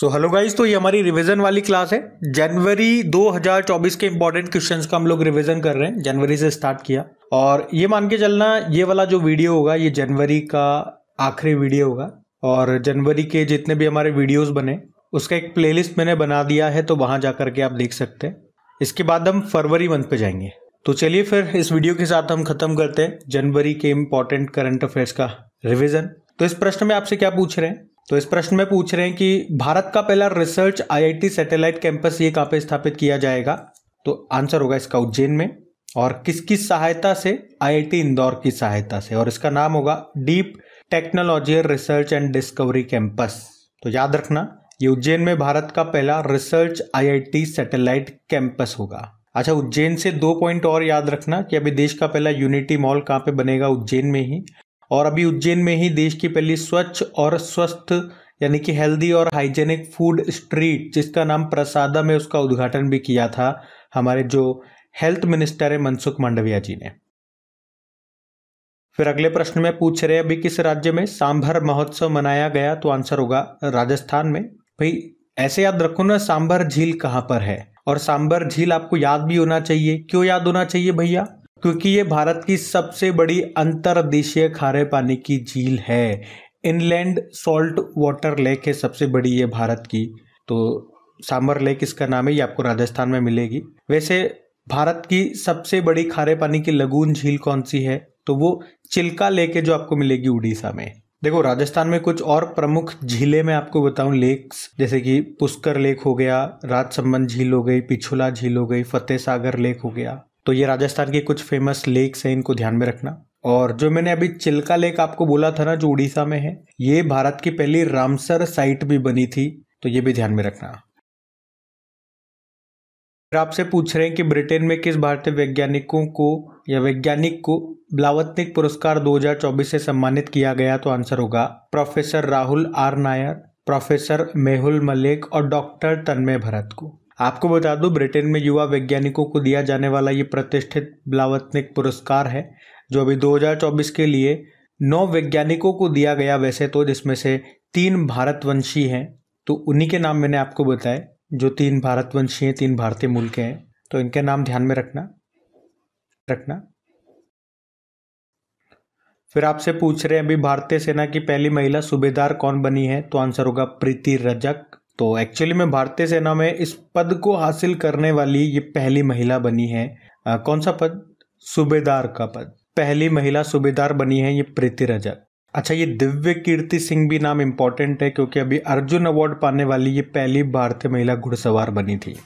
so hello guys तो ये हमारी रिवीजन वाली क्लास है जनवरी 2024 के इंपॉर्टेंट क्वेश्चंस का हम लोग रिवीजन कर रहे हैं जनवरी से स्टार्ट किया और ये मान के चलना ये वाला जो वीडियो होगा ये जनवरी का आखिरी वीडियो होगा और जनवरी के जितने भी हमारे वीडियोस बने उसका एक प्ले मैंने बना दिया है तो वहाँ जा करके आप देख सकते हैं इसके बाद हम फरवरी मंथ पे जाएंगे तो चलिए फिर इस वीडियो के साथ हम खत्म करते हैं जनवरी के इम्पोर्टेंट करंट अफेयर्स का रिविजन तो इस प्रश्न में आपसे क्या पूछ रहे हैं तो इस प्रश्न में पूछ रहे हैं कि भारत का पहला रिसर्च आईआईटी सैटेलाइट कैंपस ये कहाँ पे स्थापित किया जाएगा तो आंसर होगा इसका उज्जैन में और किसकी सहायता से आईआईटी इंदौर की सहायता से और इसका नाम होगा deep technology research and discovery campus तो याद रखना ये उज्जैन में भारत का पहला रिसर्च आईआईटी सैटेलाइट कैंपस होगा अच्छा उज्जैन से दो पॉइंट और याद रखना कि अभी देश का पहला यूनिटी मॉल कहाँ पे बनेगा उज्जैन में ही और अभी उज्जैन में ही देश की पहली स्वच्छ और स्वस्थ यानी कि हेल्दी और हाइजेनिक फूड स्ट्रीट जिसका नाम प्रसादा में उसका उद्घाटन भी किया था हमारे जो हेल्थ मिनिस्टर है मनसुख मांडविया जी ने फिर अगले प्रश्न में पूछ रहे अभी किस राज्य में सांभर महोत्सव मनाया गया तो आंसर होगा राजस्थान में भाई ऐसे याद रखो ना सांभर झील कहाँ पर है और सांभर झील आपको याद भी होना चाहिए क्यों याद होना चाहिए भैया क्योंकि ये भारत की सबसे बड़ी अंतरदेशीय खारे पानी की झील है इनलैंड सॉल्ट वाटर लेक है सबसे बड़ी ये भारत की तो सांबर लेक इसका नाम है ये आपको राजस्थान में मिलेगी वैसे भारत की सबसे बड़ी खारे पानी की लगून झील कौन सी है तो वो चिल्का लेक है जो आपको मिलेगी उड़ीसा में देखो राजस्थान में कुछ और प्रमुख झीलें मैं आपको बताऊं लेक्स जैसे कि पुष्कर लेक हो गया राजसमंद झील हो गई पिछुला झील हो गई फतेह सागर लेक हो गया तो ये राजस्थान के कुछ फेमस लेक्स हैं इनको ध्यान में रखना और जो मैंने अभी चिल्का लेक आपको बोला था ना जो उड़ीसा में है ये भारत की पहली रामसर साइट भी बनी थी तो ये भी ध्यान में रखना फिर आपसे पूछ रहे हैं कि ब्रिटेन में किस भारतीय वैज्ञानिकों को या वैज्ञानिक को ब्लावत्निक पुरस्कार 2024 से सम्मानित किया गया तो आंसर होगा professor Rahul R Nair professor Mehul Malik और डॉक्टर तन्मय भरत को आपको बता दूं ब्रिटेन में युवा वैज्ञानिकों को दिया जाने वाला ये प्रतिष्ठित ब्लावत्निक पुरस्कार है जो अभी 2024 के लिए नौ वैज्ञानिकों को दिया गया वैसे तो जिसमें से तीन भारतवंशी हैं तो उन्हीं के नाम मैंने आपको बताए जो तीन भारतवंशी हैं तीन भारतीय मूल के हैं तो इनके नाम ध्यान में रखना रखना फिर आपसे पूछ रहे हैं अभी भारतीय सेना की पहली महिला सूबेदार कौन बनी है तो आंसर होगा प्रीति रजक तो एक्चुअली में भारतीय सेना में इस पद को हासिल करने वाली ये पहली महिला बनी है आ, कौन सा पद सूबेदार का पद पहली महिला सूबेदार बनी है ये प्रीति रजक अच्छा ये दिव्य कीर्ति सिंह भी नाम इम्पोर्टेंट है क्योंकि अभी अर्जुन अवार्ड पाने वाली ये पहली भारतीय महिला घुड़सवार बनी थी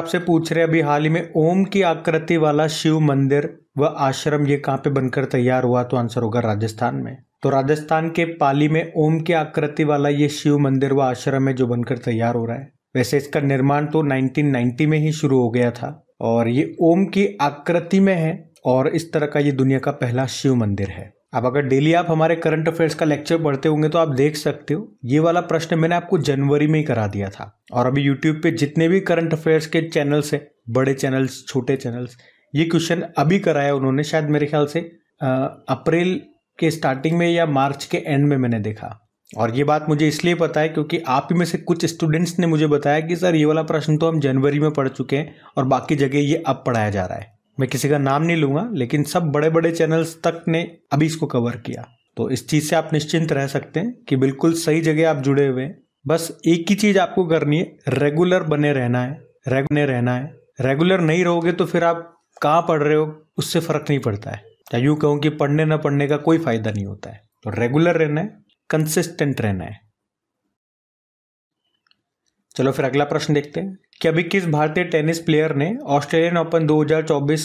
आपसे पूछ रहे अभी हाल ही में ओम की आकृति वाला शिव मंदिर व आश्रम ये कहाँ पे बनकर तैयार हुआ तो आंसर होगा राजस्थान में तो राजस्थान के पाली में ओम के आकृति वाला ये शिव मंदिर व आश्रम है जो बनकर तैयार हो रहा है वैसे इसका निर्माण तो 1990 में ही शुरू हो गया था और ये ओम की आकृति में है और इस तरह का ये दुनिया का पहला शिव मंदिर है अब अगर डेली आप हमारे करंट अफेयर्स का लेक्चर पढ़ते होंगे तो आप देख सकते हो ये वाला प्रश्न मैंने आपको जनवरी में ही करा दिया था और अभी यूट्यूब पे जितने भी करंट अफेयर्स के चैनल्स है बड़े चैनल्स छोटे चैनल्स ये क्वेश्चन अभी कराया उन्होंने शायद मेरे ख्याल से अप्रैल के स्टार्टिंग में या मार्च के एंड में मैंने देखा और ये बात मुझे इसलिए पता है क्योंकि आप ही में से कुछ स्टूडेंट्स ने मुझे बताया कि सर ये वाला प्रश्न तो हम जनवरी में पढ़ चुके हैं और बाकी जगह ये अब पढ़ाया जा रहा है मैं किसी का नाम नहीं लूंगा लेकिन सब बड़े बड़े चैनल्स तक ने अभी इसको कवर किया तो इस चीज़ से आप निश्चिंत रह सकते हैं कि बिल्कुल सही जगह आप जुड़े हुए हैं बस एक ही चीज़ आपको करनी है रेगुलर बने रहना है रेगुलर रहना है रेगुलर नहीं रहोगे तो फिर आप कहाँ पढ़ रहे हो उससे फ़र्क नहीं पड़ता है या यूँ कहूँ कि पढ़ने ना पढ़ने का कोई फ़ायदा नहीं होता है तो रेगुलर रहना है कंसिस्टेंट रहना है चलो फिर अगला प्रश्न देखते हैं कि अभी किस भारतीय टेनिस प्लेयर ने ऑस्ट्रेलियन ओपन 2024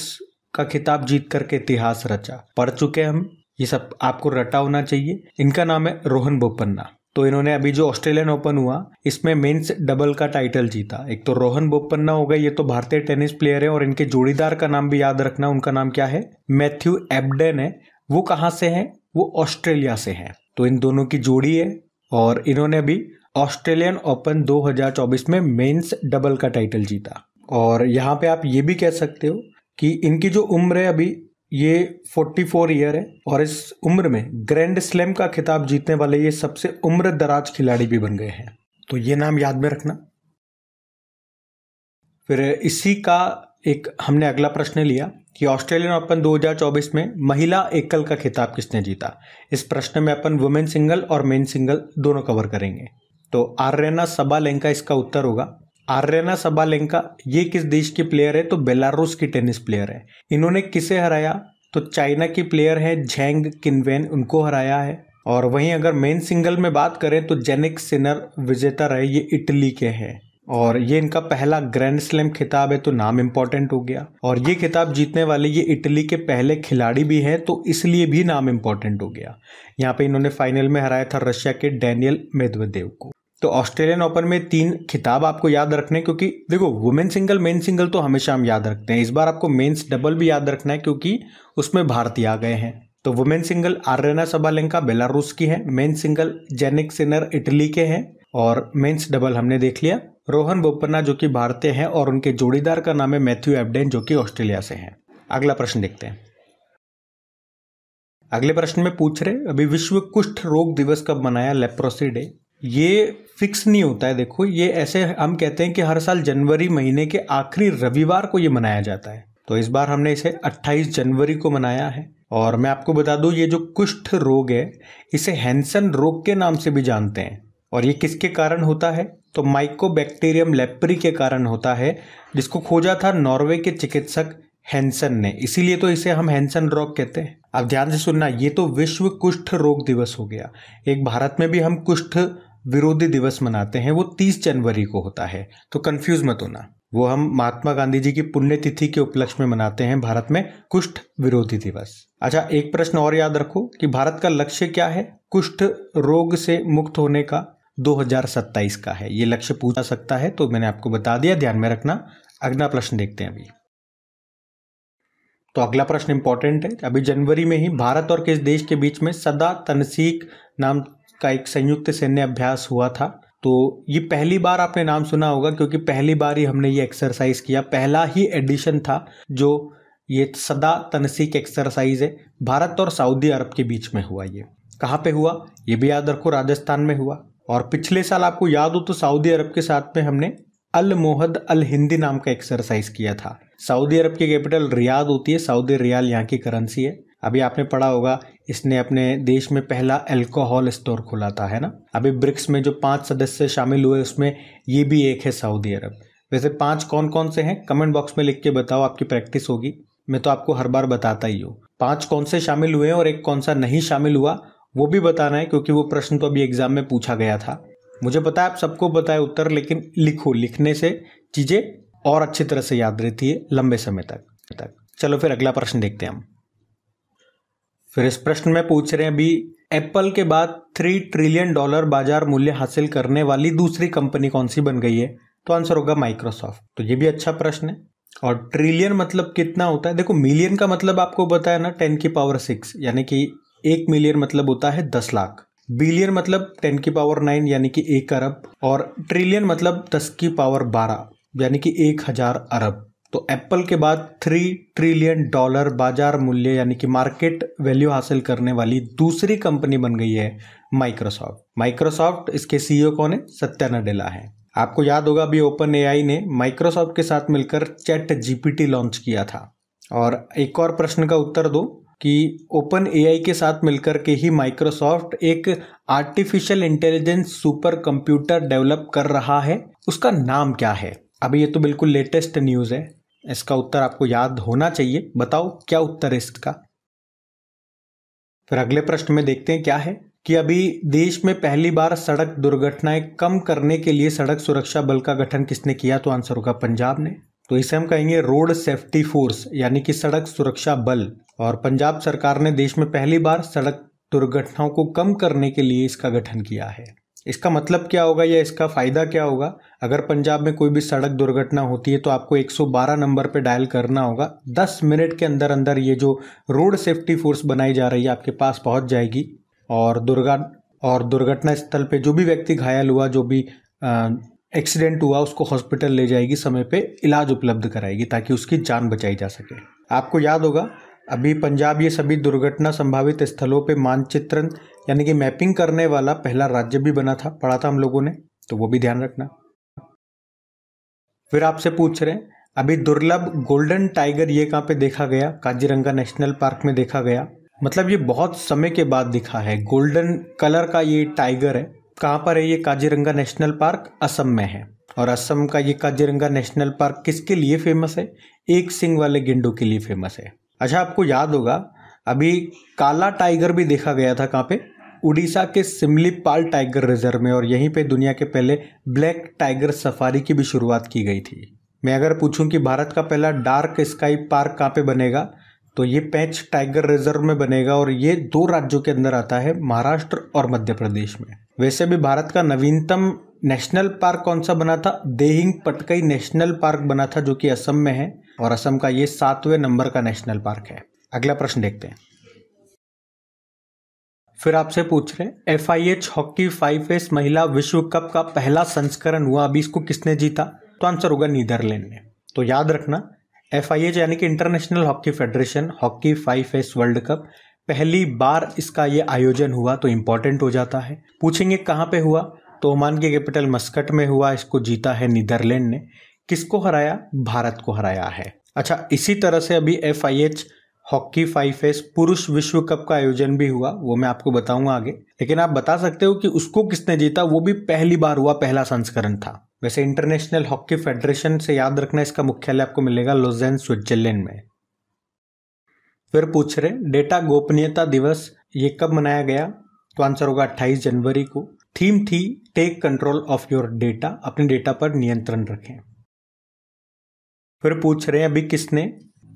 का खिताब जीत करके इतिहास रचा पढ़ चुके हम ये सब आपको रटा होना चाहिए इनका नाम है रोहन बोपन्ना तो इन्होंने अभी जो ऑस्ट्रेलियन ओपन हुआ इसमें मेंस डबल का टाइटल जीता एक तो रोहन बोपन्ना हो गए ये तो भारतीय टेनिस प्लेयर है और इनके जोड़ीदार का नाम भी याद रखना उनका नाम क्या है मैथ्यू एबडेन है वो कहाँ से है वो ऑस्ट्रेलिया से है तो इन दोनों की जोड़ी है और इन्होंने अभी ऑस्ट्रेलियन ओपन 2024 में मेंस डबल का टाइटल जीता और यहाँ पे आप ये भी कह सकते हो कि इनकी जो उम्र है अभी ये 44 ईयर है और इस उम्र में ग्रैंड स्लैम का खिताब जीतने वाले ये सबसे उम्र दराज खिलाड़ी भी बन गए हैं तो ये नाम याद में रखना फिर इसी का एक हमने अगला प्रश्न लिया कि ऑस्ट्रेलियन ओपन 2024 में महिला एकल का खिताब किसने जीता इस प्रश्न में अपन वुमेन सिंगल और मेन सिंगल दोनों कवर करेंगे तो आर्यना सबालेंका इसका उत्तर होगा आर्यना सबालेंका ये किस देश की प्लेयर है तो बेलारूस की टेनिस प्लेयर है इन्होंने किसे हराया तो चाइना की प्लेयर है झेंग किनवेन उनको हराया है और वहीं अगर मेन सिंगल में बात करें तो जेनिक सिनर विजेता रहे ये इटली के हैं और ये इनका पहला ग्रैंड स्लैम खिताब है तो नाम इम्पोर्टेंट हो गया और ये खिताब जीतने वाले ये इटली के पहले खिलाड़ी भी हैं तो इसलिए भी नाम इम्पोर्टेंट हो गया यहाँ पे इन्होंने फाइनल में हराया था रशिया के डैनियल मेदवेदेव को तो ऑस्ट्रेलियन ओपन में तीन खिताब आपको याद रखने क्योंकि देखो वुमेन सिंगल मेन सिंगल तो हमेशा हम याद रखते हैं इस बार आपको मेन्स डबल भी याद रखना है क्योंकि उसमें भारतीय आ गए हैं तो women single Aryna Sabalenka Belarus की है men single Jannik Sinner Italy के हैं और मेन्स डबल हमने देख लिया रोहन बोपन्ना जो कि भारतीय हैं और उनके जोड़ीदार का नाम है मैथ्यू एबडेन जो कि ऑस्ट्रेलिया से हैं अगला प्रश्न देखते हैं अगले प्रश्न में पूछ रहे अभी विश्व कुष्ठ रोग दिवस कब मनाया लेप्रोसी डे ये फिक्स नहीं होता है देखो ये ऐसे हम कहते हैं कि हर साल जनवरी महीने के आखिरी रविवार को ये मनाया जाता है तो इस बार हमने इसे 28 जनवरी को मनाया है और मैं आपको बता दूं ये जो कुष्ठ रोग है इसे हैंसन रोग के नाम से भी जानते हैं और ये किसके कारण होता है तो माइकोबैक्टीरियम लेप्री के कारण होता है जिसको खोजा था नॉर्वे के चिकित्सक हैंसन ने इसीलिए तो इसे हम हैंसन रोग कहते हैं अब ध्यान से सुनना ये तो विश्व कुष्ठ रोग दिवस हो गया एक भारत में भी हम कुष्ठ विरोधी दिवस मनाते हैं वो तीस जनवरी को होता है तो कंफ्यूज मत होना वो हम महात्मा गांधी जी की पुण्यतिथि के उपलक्ष्य में मनाते हैं भारत में कुष्ठ विरोधी दिवस अच्छा एक प्रश्न और याद रखो कि भारत का लक्ष्य क्या है कुष्ठ रोग से मुक्त होने का 2027 का है ये लक्ष्य पूछा सकता है तो मैंने आपको बता दिया ध्यान में रखना अगला प्रश्न देखते हैं अभी तो अगला प्रश्न इंपॉर्टेंट है अभी जनवरी में ही भारत और किस देश के बीच में सदा तनसीक नाम का एक संयुक्त सैन्य अभ्यास हुआ था तो ये पहली बार आपने नाम सुना होगा क्योंकि पहली बार ही हमने ये एक्सरसाइज किया पहला ही एडिशन था जो ये सदा तनसीक एक्सरसाइज है भारत और सऊदी अरब के बीच में हुआ ये कहाँ पे हुआ ये भी याद रखो राजस्थान में हुआ और पिछले साल आपको याद हो तो सऊदी अरब के साथ में हमने अल मोहद अल हिंदी नाम का एक्सरसाइज किया था सऊदी अरब की कैपिटल रियाद होती है सऊदी रियाल यहाँ की करेंसी है अभी आपने पढ़ा होगा इसने अपने देश में पहला अल्कोहल स्टोर खोला था है ना अभी ब्रिक्स में जो पांच सदस्य शामिल हुए उसमें ये भी एक है सऊदी अरब वैसे पांच कौन कौन से हैं कमेंट बॉक्स में लिख के बताओ आपकी प्रैक्टिस होगी मैं तो आपको हर बार बताता ही हूँ पांच कौन से शामिल हुए और एक कौन सा नहीं शामिल हुआ वो भी बताना है क्योंकि वो प्रश्न तो अभी एग्जाम में पूछा गया था मुझे पता है आप सबको बताए उत्तर लेकिन लिखो लिखने से चीज़ें और अच्छी तरह से याद रहती है लंबे समय तक तक चलो फिर अगला प्रश्न देखते हैं हम फिर इस प्रश्न में पूछ रहे हैं अभी एप्पल के बाद थ्री ट्रिलियन डॉलर बाजार मूल्य हासिल करने वाली दूसरी कंपनी कौन सी बन गई है तो आंसर होगा माइक्रोसॉफ्ट तो ये भी अच्छा प्रश्न है और ट्रिलियन मतलब कितना होता है देखो मिलियन का मतलब आपको बताया ना टेन की पावर सिक्स यानी कि एक मिलियन मतलब होता है दस लाख बिलियन मतलब टेन की पावर नाइन यानी कि एक अरब और ट्रिलियन मतलब दस की पावर बारह यानी कि एक हजार अरब तो एप्पल के बाद थ्री ट्रिलियन डॉलर बाजार मूल्य यानी कि मार्केट वैल्यू हासिल करने वाली दूसरी कंपनी बन गई है माइक्रोसॉफ्ट माइक्रोसॉफ्ट इसके सीईओ कौन है सत्या नडेला है आपको याद होगा अभी ओपन एआई ने माइक्रोसॉफ्ट के साथ मिलकर चैट जीपीटी लॉन्च किया था और एक और प्रश्न का उत्तर दो कि ओपन ए के साथ मिलकर के ही माइक्रोसॉफ्ट एक artificial intelligence super computer develop कर रहा है उसका नाम क्या है अभी ये तो बिल्कुल लेटेस्ट न्यूज़ है इसका उत्तर आपको याद होना चाहिए बताओ क्या उत्तर है इसका फिर अगले प्रश्न में देखते हैं क्या है कि अभी देश में पहली बार सड़क दुर्घटनाएं कम करने के लिए सड़क सुरक्षा बल का गठन किसने किया तो आंसर होगा पंजाब ने तो इसे हम कहेंगे रोड सेफ्टी फोर्स यानी कि सड़क सुरक्षा बल और पंजाब सरकार ने देश में पहली बार सड़क दुर्घटनाओं को कम करने के लिए इसका गठन किया है इसका मतलब क्या होगा या इसका फ़ायदा क्या होगा अगर पंजाब में कोई भी सड़क दुर्घटना होती है तो आपको 112 नंबर पर डायल करना होगा 10 मिनट के अंदर अंदर ये जो रोड सेफ्टी फोर्स बनाई जा रही है आपके पास पहुंच जाएगी और दुर्गा और दुर्घटना स्थल पे जो भी व्यक्ति घायल हुआ जो भी एक्सीडेंट हुआ उसको हॉस्पिटल ले जाएगी समय पर इलाज उपलब्ध कराएगी ताकि उसकी जान बचाई जा सके आपको याद होगा अभी पंजाब ये सभी दुर्घटना संभावित स्थलों पे मानचित्रण यानी कि मैपिंग करने वाला पहला राज्य भी बना था पढ़ा था हम लोगों ने तो वो भी ध्यान रखना फिर आपसे पूछ रहे हैं अभी दुर्लभ गोल्डन टाइगर ये कहाँ पे देखा गया काजीरंगा नेशनल पार्क में देखा गया मतलब ये बहुत समय के बाद दिखा है गोल्डन कलर का ये टाइगर है कहाँ पर है ये काजीरंगा नेशनल पार्क असम में है और असम का ये काजीरंगा नेशनल पार्क किसके लिए फेमस है एक सिंग वाले गेंडों के लिए फेमस है अच्छा आपको याद होगा अभी काला टाइगर भी देखा गया था कहाँ पे उड़ीसा के सिमलीपाल टाइगर रिजर्व में और यहीं पे दुनिया के पहले ब्लैक टाइगर सफारी की भी शुरुआत की गई थी मैं अगर पूछूं कि भारत का पहला डार्क स्काई पार्क कहाँ पे बनेगा तो ये पैच टाइगर रिजर्व में बनेगा और ये दो राज्यों के अंदर आता है महाराष्ट्र और मध्य प्रदेश में वैसे भी भारत का नवीनतम नेशनल पार्क कौन सा बना था देहिंग पटकई नेशनल पार्क बना था जो कि असम में है और असम का ये सातवें नंबर का नेशनल पार्क है अगला प्रश्न देखते हैं फिर आपसे पूछ रहे हैं F I H hockey fives महिला विश्व कप का पहला संस्करण हुआ अभी इसको किसने जीता तो आंसर होगा नीदरलैंड ने तो याद रखना एफ यानी कि international hockey federation hockey fives world cup पहली बार इसका ये आयोजन हुआ तो इम्पोर्टेंट हो जाता है पूछेंगे कहाँ पे हुआ तो ओमान के कैपिटल मस्कट में हुआ इसको जीता है नीदरलैंड ने किसको हराया भारत को हराया है अच्छा इसी तरह से अभी एफ हॉकी फाइव एस पुरुष विश्व कप का आयोजन भी हुआ वो मैं आपको बताऊंगा आगे लेकिन आप बता सकते हो कि उसको किसने जीता वो भी पहली बार हुआ पहला संस्करण था वैसे इंटरनेशनल हॉकी फेडरेशन से याद रखना इसका मुख्यालय आपको मिलेगा लोजैन स्विट्जरलैंड में फिर पूछ रहे डेटा गोपनीयता दिवस ये कब मनाया गया तो आंसर होगा 28 जनवरी को थीम थी take control of your data अपने डेटा पर नियंत्रण रखें फिर पूछ रहे हैं अभी किसने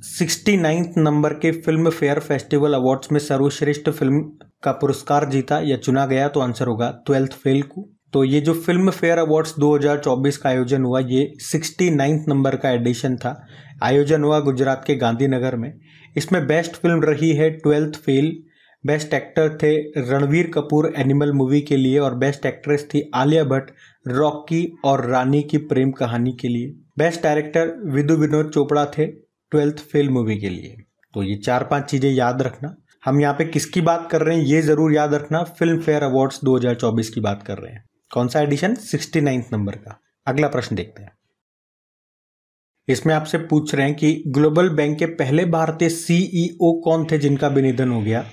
सिक्सटी नाइन्थ नंबर के फिल्म फेयर फेस्टिवल अवार्ड्स में सर्वश्रेष्ठ फिल्म का पुरस्कार जीता या चुना गया तो आंसर होगा ट्वेल्थ फेल को तो ये जो फिल्म फेयर अवार्ड्स 2024 का आयोजन हुआ ये सिक्सटी नाइन्थ नंबर का एडिशन था आयोजन हुआ गुजरात के गांधीनगर में इसमें बेस्ट फिल्म रही है ट्वेल्थ फेल बेस्ट एक्टर थे रणवीर कपूर एनिमल मूवी के लिए और बेस्ट एक्ट्रेस थी आलिया भट्ट रॉकी और रानी की प्रेम कहानी के लिए बेस्ट डायरेक्टर विदु विनोद चोपड़ा थे ट्वेल्थ फेल मूवी के लिए तो ये चार पांच चीज़ें याद रखना हम यहाँ पे किसकी बात कर रहे हैं ये ज़रूर याद रखना फिल्म फेयर अवार्ड्स 2024 की बात कर रहे हैं कौन सा एडिशन सिक्सटी नाइन्थ नंबर का अगला प्रश्न देखते हैं इसमें आपसे पूछ रहे हैं कि ग्लोबल बैंक के पहले भारतीय सीईओ e कौन थे जिनका भी निधन हो गया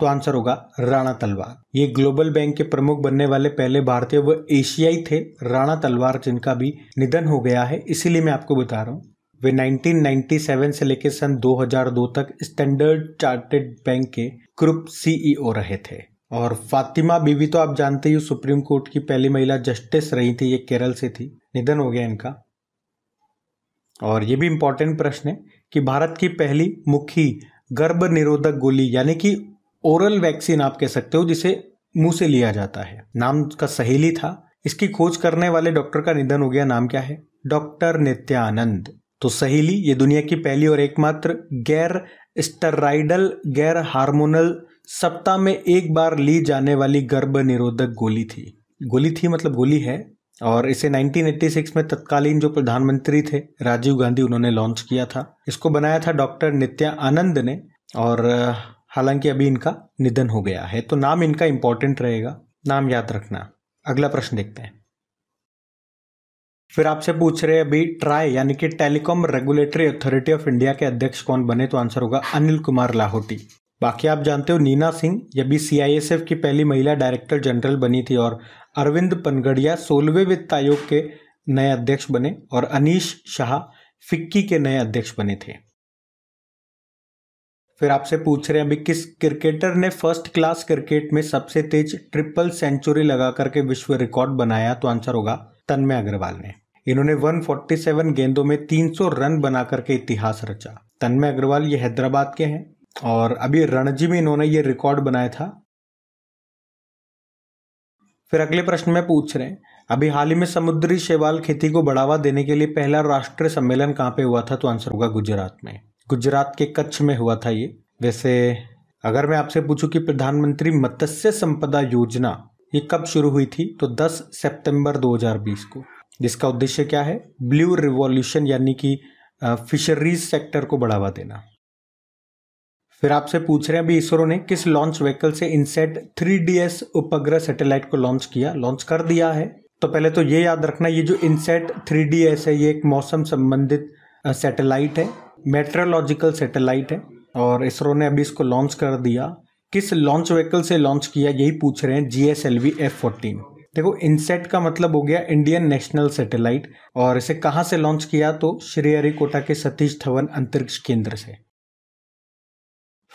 तो आंसर होगा राणा तलवार ये ग्लोबल बैंक के प्रमुख बनने वाले पहले भारतीय व एशियाई थे राणा तलवार जिनका भी निधन हो गया है इसीलिए मैं आपको बता रहा हूँ वे 1997 से लेकर सन 2002 तक स्टैंडर्ड चार्टेड बैंक के ग्रुप सीईओ e रहे थे और फातिमा बीवी तो आप जानते ही सुप्रीम कोर्ट की पहली महिला जस्टिस रही थी ये केरल से थी निधन हो गया इनका और ये भी इंपॉर्टेंट प्रश्न है कि भारत की पहली मुखी गर्भ निरोधक गोली यानी कि ओरल वैक्सीन आप कह सकते हो जिसे मुंह से लिया जाता है नाम का सहेली था इसकी खोज करने वाले डॉक्टर का निधन हो गया नाम क्या है डॉक्टर नित्यानंद तो सहेली ये दुनिया की पहली और एकमात्र गैर स्टराइडल गैर हार्मोनल सप्ताह में एक बार ली जाने वाली गर्भ निरोधक गोली थी गोली थी मतलब गोली है और इसे 1986 में तत्कालीन जो प्रधानमंत्री थे राजीव गांधी उन्होंने लॉन्च किया था इसको बनाया था डॉक्टर नित्या आनंद ने और हालांकि अभी इनका निधन हो गया है तो नाम इनका इंपॉर्टेंट रहेगा नाम याद रखना अगला प्रश्न देखते हैं फिर आपसे पूछ रहे अभी ट्राई यानी कि telecom regulatory authority of India के अध्यक्ष कौन बने तो आंसर होगा अनिल कुमार लाहौटी बाकी आप जानते हो नीना सिंह जब भी सीआईएसएफ की पहली महिला डायरेक्टर जनरल बनी थी और अरविंद पनगड़िया सोलहवें वित्त आयोग के नए अध्यक्ष बने और अनीश शाह फिक्की के नए अध्यक्ष बने थे फिर आपसे पूछ रहे हैं अभी किस क्रिकेटर ने फर्स्ट क्लास क्रिकेट में सबसे तेज ट्रिपल सेंचुरी लगा करके विश्व रिकॉर्ड बनाया तो आंसर होगा तन्मय अग्रवाल ने इन्होंने 147 गेंदों में 300 रन बना करके इतिहास रचा तन्मय अग्रवाल ये हैदराबाद के हैं और अभी रणजी में इन्होंने ये रिकॉर्ड बनाया था फिर अगले प्रश्न में पूछ रहे हैं अभी हाल ही में समुद्री शैवाल खेती को बढ़ावा देने के लिए पहला राष्ट्रीय सम्मेलन कहाँ पे हुआ था तो आंसर होगा गुजरात में गुजरात के कच्छ में हुआ था ये वैसे अगर मैं आपसे पूछूं कि प्रधानमंत्री मत्स्य संपदा योजना ये कब शुरू हुई थी तो 10 सितंबर 2020 को जिसका उद्देश्य क्या है ब्लू रिवॉल्यूशन यानी कि फिशरीज सेक्टर को बढ़ावा देना फिर आपसे पूछ रहे हैं अभी इसरो ने किस लॉन्च व्हीकल से इनसेट थ्री उपग्रह सैटेलाइट को लॉन्च किया लॉन्च कर दिया है तो पहले तो ये याद रखना ये जो इनसेट थ्री है ये एक मौसम संबंधित सैटेलाइट है मेट्रोलॉजिकल सैटेलाइट है और इसरो ने अभी इसको लॉन्च कर दिया किस लॉन्च व्हीकल से लॉन्च किया यही पूछ रहे हैं G S L V F fourteen देखो इनसेट का मतलब हो गया इंडियन नेशनल सैटेलाइट और इसे कहाँ से लॉन्च किया तो श्री हरिकोटा के सतीश धवन अंतरिक्ष केंद्र से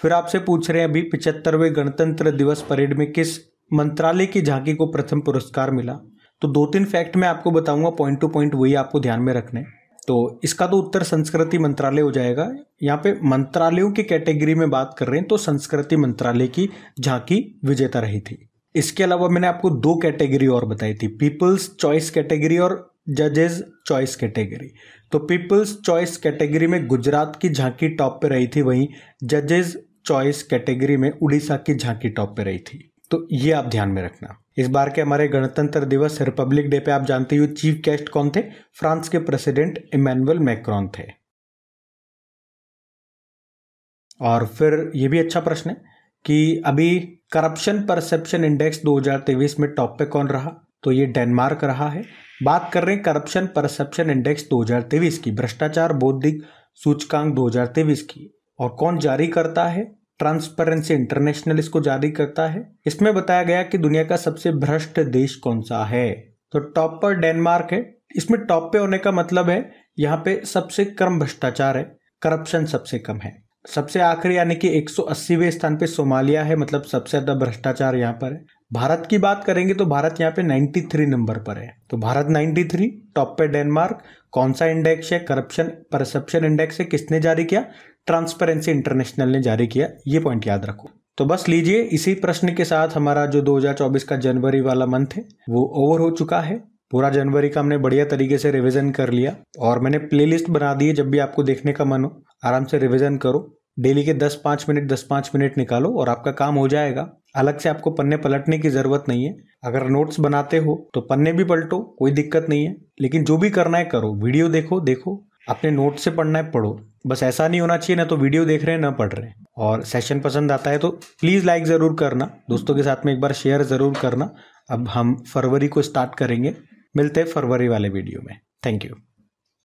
फिर आपसे पूछ रहे हैं अभी पिचहत्तरवें गणतंत्र दिवस परेड में किस मंत्रालय की झांकी को प्रथम पुरस्कार मिला तो दो तीन फैक्ट मैं आपको बताऊंगा पॉइंट टू पॉइंट वही आपको ध्यान में रखने तो इसका तो उत्तर संस्कृति मंत्रालय हो जाएगा यहाँ पे मंत्रालयों की कैटेगरी में बात कर रहे हैं तो संस्कृति मंत्रालय की झांकी विजेता रही थी इसके अलावा मैंने आपको दो कैटेगरी और बताई थी पीपल्स चॉइस कैटेगरी और जजेस चॉइस कैटेगरी तो पीपल्स चॉइस कैटेगरी में गुजरात की झांकी टॉप पे रही थी वहीं जजेस चॉइस कैटेगरी में उड़ीसा की झांकी टॉप पे रही थी तो ये आप ध्यान में रखना इस बार के हमारे गणतंत्र दिवस रिपब्लिक डे पे आप जानते हो चीफ गेस्ट कौन थे फ्रांस के प्रेसिडेंट इमैनुअल मैक्रॉन थे और फिर ये भी अच्छा प्रश्न है कि अभी करप्शन परसेप्शन इंडेक्स 2023 में टॉप पे कौन रहा तो ये डेनमार्क रहा है बात कर रहे हैं करप्शन परसेप्शन इंडेक्स 2023 की भ्रष्टाचार बौद्धिक सूचकांक 2023 की और कौन जारी करता है ट्रांसपेरेंसी इंटरनेशनल इसको जारी करता है इसमें बताया गया कि दुनिया का सबसे भ्रष्ट देश कौन सा है तो टॉप पर डेनमार्क है इसमें टॉप पे होने का मतलब है यहाँ पे सबसे कम भ्रष्टाचार है करप्शन सबसे कम है सबसे आखिरी यानी कि 180वें स्थान पे सोमालिया है मतलब सबसे ज़्यादा भ्रष्टाचार यहाँ पर है भारत की बात करेंगे तो भारत यहाँ पे 93 नंबर पर है तो भारत 93 टॉप पे डेनमार्क कौन सा इंडेक्स है करप्शन परसेप्शन इंडेक्स है किसने जारी किया ट्रांसपेरेंसी इंटरनेशनल ने जारी किया ये पॉइंट याद रखो तो बस लीजिए इसी प्रश्न के साथ हमारा जो 2024 का जनवरी वाला मंथ है वो ओवर हो चुका है पूरा जनवरी का हमने बढ़िया तरीके से रिविजन कर लिया और मैंने प्लेलिस्ट बना दी है जब भी आपको देखने का मन हो आराम से रिविजन करो डेली के दस पाँच मिनट दस पाँच मिनट निकालो और आपका काम हो जाएगा अलग से आपको पन्ने पलटने की ज़रूरत नहीं है अगर नोट्स बनाते हो तो पन्ने भी पलटो कोई दिक्कत नहीं है लेकिन जो भी करना है करो वीडियो देखो देखो अपने नोट से पढ़ना है पढ़ो बस ऐसा नहीं होना चाहिए ना तो वीडियो देख रहे हैं ना पढ़ रहे हैं और सेशन पसंद आता है तो प्लीज़ लाइक ज़रूर करना दोस्तों के साथ में एक बार शेयर ज़रूर करना अब हम फरवरी को स्टार्ट करेंगे मिलते हैं फरवरी वाले वीडियो में थैंक यू